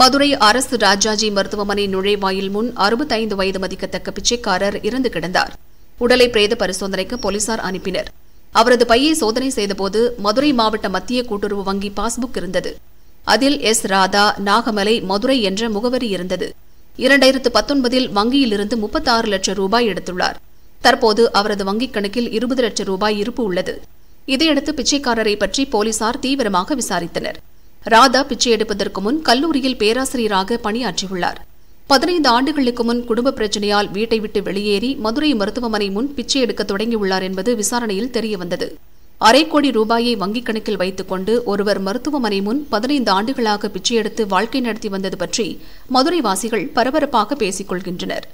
மதுரை அரசு ராஜாஜி மருத்துவமனை நுழைவாயில் முன் அறுபத்தைந்து வயது மதிக்கத்தக்க பிச்சைக்காரர் இறந்து கிடந்தார் உடலை பிரேத பரிசோதனைக்கு போலீசார் அனுப்பினர் அவரது பையை சோதனை செய்தபோது மதுரை மாவட்ட மத்திய கூட்டுறவு வங்கி பாஸ்புக் இருந்தது அதில் எஸ் ராதா நாகமலை மதுரை என்ற முகவரி இருந்தது இரண்டாயிரத்து பத்தொன்பதில் வங்கியிலிருந்து முப்பத்தாறு லட்சம் ரூபாய் எடுத்துள்ளார் தற்போது அவரது வங்கிக் கணக்கில் இருபது லட்சம் ரூபாய் இருப்பு உள்ளது இதையடுத்து பிச்சைக்காரரை பற்றி போலீசார் தீவிரமாக விசாரித்தனா் ராதா பிச்சை எடுப்பதற்கு முன் கல்லூரியில் பேராசிரியராக பணியாற்றியுள்ளார் பதினைந்து ஆண்டுகளுக்கு முன் குடும்ப பிரச்சனையால் வீட்டை விட்டு வெளியேறி மதுரை மருத்துவமனை முன் பிச்சை எடுக்க தொடங்கியுள்ளார் என்பது விசாரணையில் தெரியவந்தது அரை கோடி ரூபாயை வங்கிக் கணக்கில் வைத்துக் கொண்டு ஒருவர் மருத்துவமனை முன் பதினைந்து ஆண்டுகளாக பிச்சை எடுத்து வாழ்க்கை நடத்தி வந்தது பற்றி மதுரைவாசிகள் பரபரப்பாக பேசிக் கொள்கின்றனர்